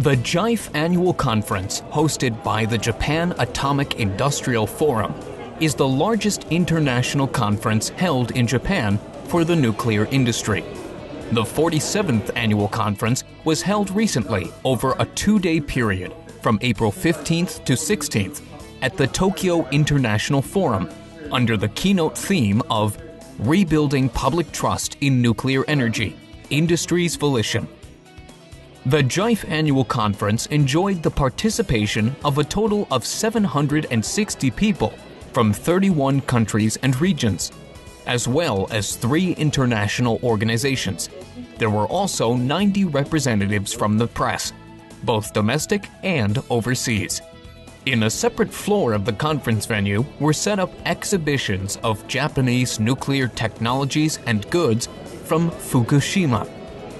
The JIFE Annual Conference, hosted by the Japan Atomic Industrial Forum, is the largest international conference held in Japan for the nuclear industry. The 47th Annual Conference was held recently over a two day period from April 15th to 16th at the Tokyo International Forum under the keynote theme of Rebuilding Public Trust in Nuclear Energy Industry's Volition the JIFE annual conference enjoyed the participation of a total of 760 people from 31 countries and regions, as well as three international organizations. There were also 90 representatives from the press, both domestic and overseas. In a separate floor of the conference venue were set up exhibitions of Japanese nuclear technologies and goods from Fukushima.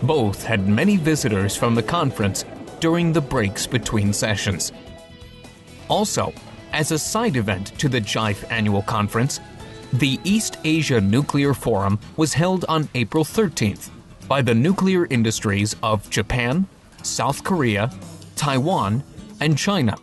Both had many visitors from the conference during the breaks between sessions. Also, as a side event to the JIFE annual conference, the East Asia Nuclear Forum was held on April 13th by the nuclear industries of Japan, South Korea, Taiwan, and China.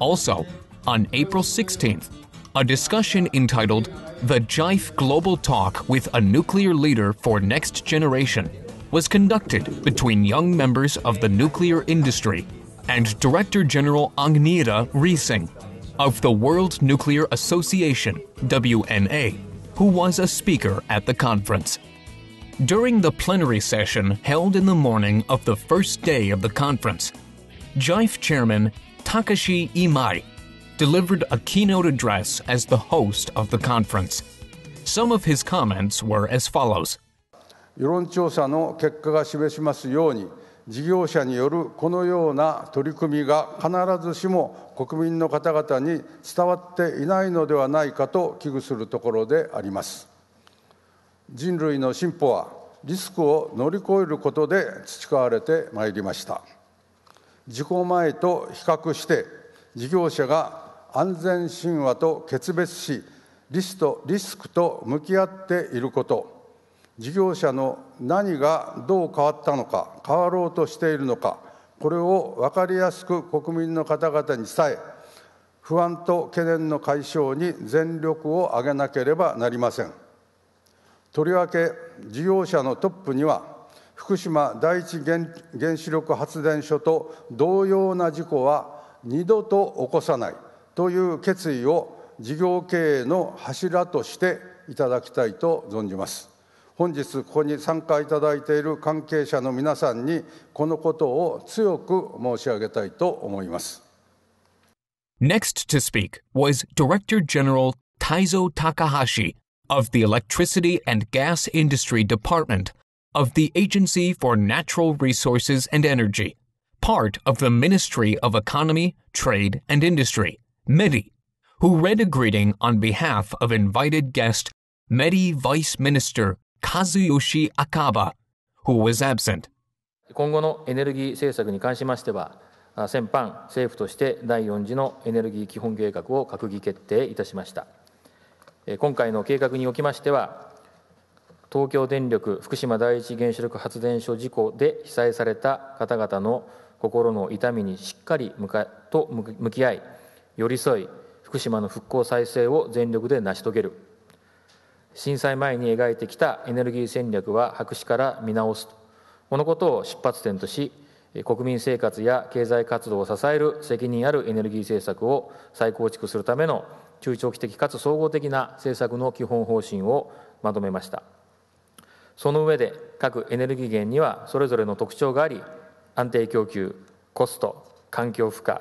Also, on April 16th, a discussion entitled The JIFE Global Talk with a Nuclear Leader for Next Generation was conducted between young members of the nuclear industry and Director General Agnira Rising of the World Nuclear Association, WNA, who was a speaker at the conference. During the plenary session held in the morning of the first day of the conference, JIFE Chairman Takashi Imai delivered a keynote address as the host of the conference. Some of his comments were as follows 世論調査の結果が示しますように、事業者によるこのような取り組みが必ずしも国民の方々に伝わっていないのではないかと危惧するところであります。人類の進歩はリスクを乗り越えることで培われてまいりました。事故前と比較して事業者が安全神話と決別しリストリスクと向き合っていること事業者の何がどう変わったのか変わろうとしているのかこれを分かりやすく国民の方々に伝え不安と懸念の解消に全力を挙げなければなりませんとりわけ事業者のトップには福島第一原子力発電所と同様な事故は二度と起こさないという決意を事業経営の柱としていただきたいと存じます。本日ここに参加いただいている関係者の皆さんにこのことを強く申し上げたいと思います。Next to speak was Director General Taizo Takahashi of the Electricity and Gas Industry Department of the Agency for Natural Resources and Energy, part of the Ministry of Economy, Trade and Industry, MEDI, who read a greeting on behalf of invited guest MEDI Vice Minister Kazuyoshi Akaba, who was absent. 今後のエネルギー政策に関しましては、先般、政府として第4次のエネルギー基本計画を閣議決定いたしました。今回の計画におきましては、東京電力福島第一原子力発電所事故で被災された方々の心の痛みにしっかり向かと向き合い、寄り添い、福島の復興再生を全力で成し遂げる。震災前に描いてきたエネルギー戦略は白紙から見直すとこのことを出発点とし国民生活や経済活動を支える責任あるエネルギー政策を再構築するための中長期的かつ総合的な政策の基本方針をまとめましたその上で各エネルギー源にはそれぞれの特徴があり安定供給コスト環境負荷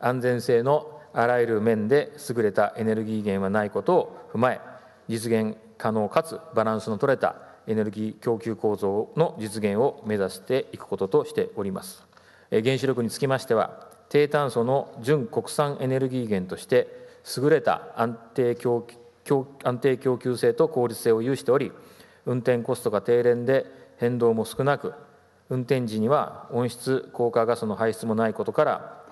安全性のあらゆる面で優れたエネルギー源はないことを踏まえ実現可能かつバランスの取れたエネルギー供給構造の実現を目指していくこととしております原子力につきましては低炭素の純国産エネルギー源として優れた安定供給安定供給性と効率性を有しており運転コストが低廉で変動も少なく運転時には温室効果ガスの排出もないことから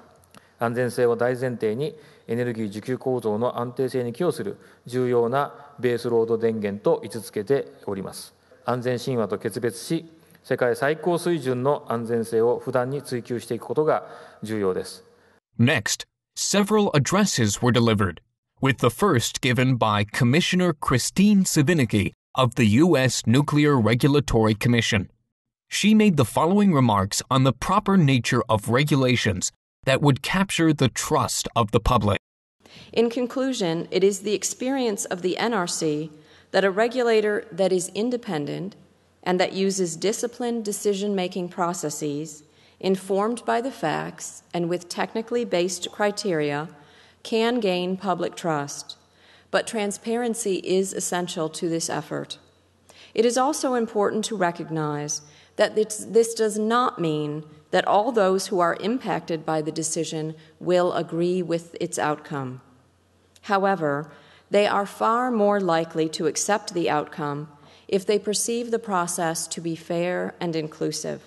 安全性を大前提にエネルギー需給構造の安定性に寄与する重要なベースロード電源と位置づけております安全神話と決別し世界最高水準の安全性を不断に追求していくことが重要です Next, several addresses were delivered with the first given by Commissioner Christine s a v i n i c k i of the U.S. Nuclear Regulatory Commission. She made the following remarks on the proper nature of regulations that would capture the trust of the public. In conclusion, it is the experience of the NRC that a regulator that is independent and that uses disciplined decision making processes informed by the facts and with technically based criteria can gain public trust. But transparency is essential to this effort. It is also important to recognize that this, this does not mean that all those who are impacted by the decision will agree with its outcome. However, they are far more likely to accept the outcome if they perceive the process to be fair and inclusive.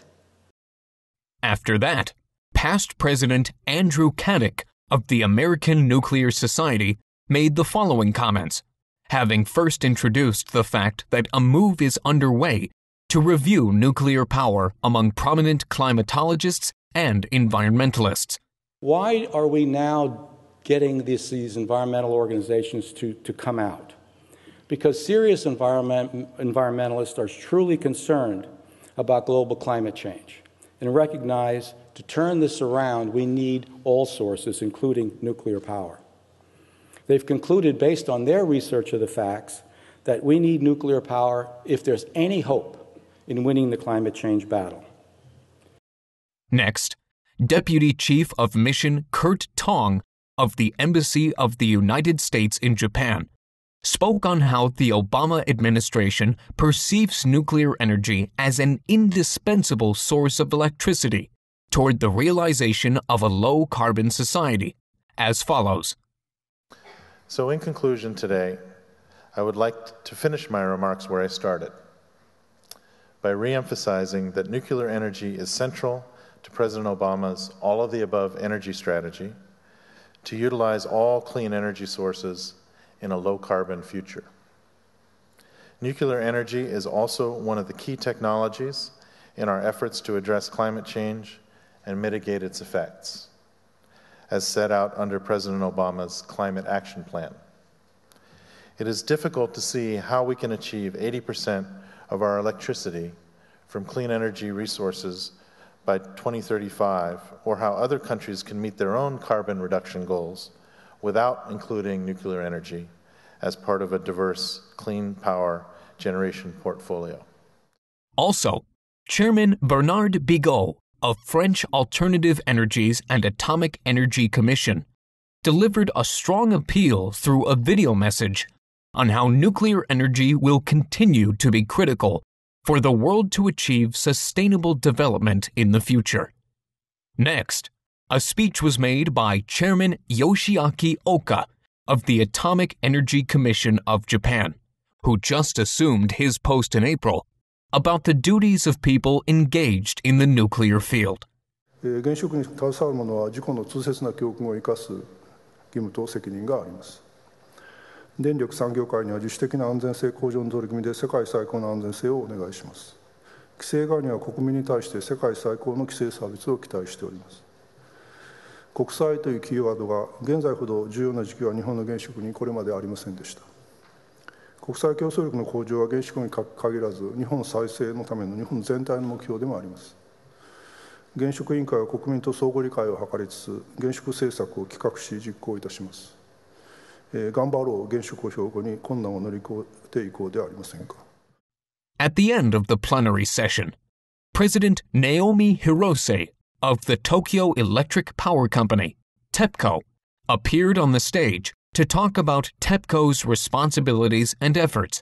After that, past President Andrew Caddick of the American Nuclear Society made the following comments, having first introduced the fact that a move is underway to review nuclear power among prominent climatologists and environmentalists. Why are we now getting this, these environmental organizations to, to come out? Because serious environment, environmentalists are truly concerned about global climate change and recognize to turn this around, we need all sources, including nuclear power. They've concluded, based on their research of the facts, that we need nuclear power if there's any hope in winning the climate change battle. Next, Deputy Chief of Mission Kurt Tong of the Embassy of the United States in Japan spoke on how the Obama administration perceives nuclear energy as an indispensable source of electricity toward the realization of a low carbon society as follows. So, in conclusion today, I would like to finish my remarks where I started by reemphasizing that nuclear energy is central to President Obama's all of the above energy strategy to utilize all clean energy sources in a low carbon future. Nuclear energy is also one of the key technologies in our efforts to address climate change and mitigate its effects, as set out under President Obama's Climate Action Plan. It is difficult to see how we can achieve 80% of our electricity from clean energy resources by 2035, or how other countries can meet their own carbon reduction goals without including nuclear energy as part of a diverse clean power generation portfolio. Also, Chairman Bernard Bigot of French Alternative Energies and Atomic Energy Commission delivered a strong appeal through a video message on how nuclear energy will continue to be critical for the world to achieve sustainable development in the future. Next, a speech was made by Chairman Yoshiaki Oka of the Atomic Energy Commission of Japan, who just assumed his post in April, about the duties of people engaged in the nuclear field. 原子力に携わる者は事故の痛切な教訓を生かす義務と責任があります。電力産業界には自主的な安全性向上の取り組みで世界最高の安全性をお願いします規制側には国民に対して世界最高の規制サービスを期待しております国債というキーワードが現在ほど重要な時期は日本の現職にこれまでありませんでした国際競争力の向上は原子に限らず日本再生のための日本全体の目標でもあります現職委員会は国民と相互理解を図りつつ現職政策を企画し実行いたします At the end of the plenary session, President Naomi Hirose of the Tokyo Electric Power Company, TEPCO, appeared on the stage to talk about TEPCO's responsibilities and efforts,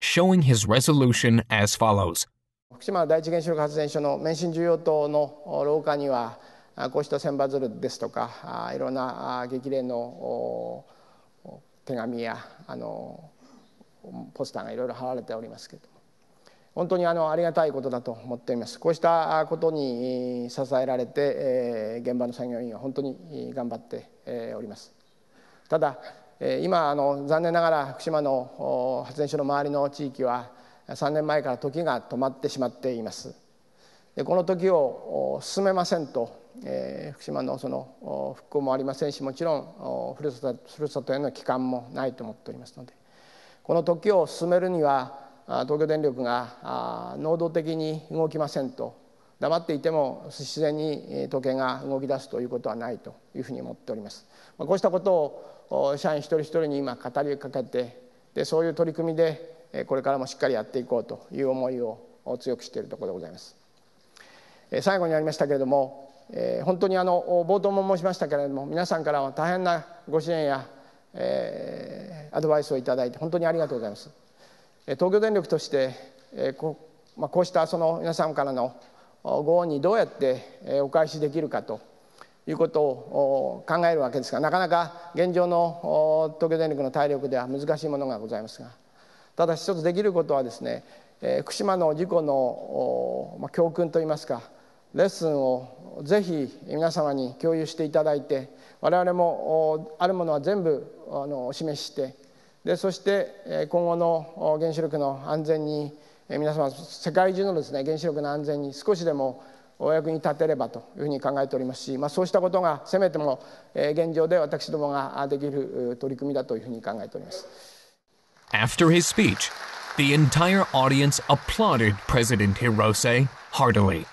showing his resolution as follows. 福島第一原子力発電所の免震重要棟の廊下にはこうした千羽鶴ですとかいろんな激励の手紙やあのポスターがいろいろ貼られておりますけれども本当にあのありがたいことだと思っていますこうしたことに支えられて、え現場の作業員は本当に頑張っておりますただ今あの残念ながら福島の発電所の周りの地域は3年前から時が止まってしまっていますでこの時を進めませんとえー、福島のその復興もありませんしもちろんふるさとふるさとへの帰還もないと思っておりますのでこの時を進めるには東京電力が能動的に動きませんと黙っていても自然に時計が動き出すということはないというふうに思っております。こうしたことを社員一人一人に今語りかけてでそういう取り組みでこれからもしっかりやっていこうという思いを強くしているところでございます。最後にありましたけれどもえー、本当にあの冒頭も申しましたけれども皆さんからは大変なご支援や、えー、アドバイスをいただいて本当にありがとうございます。東京電力として、えーこまあ、こうしたその皆さんからのご恩にどうやってお返しできるかということを考えるわけですがなかなか現状の東京電力の体力では難しいものがございますがただ一つできることはですね福島の事故の教訓といいますかレッスンをぜひ皆様に共有していただいて我々もあるものは全部あのお示ししてでそして今後の原子力の安全に皆様世界中のですね原子力の安全に少しでもお役に立てればというふうに考えておりますし、まあ、そうしたことがせめても現状で私どもができる取り組みだというふうに考えております。After his speech, the entire audience applauded President Hirose heartily.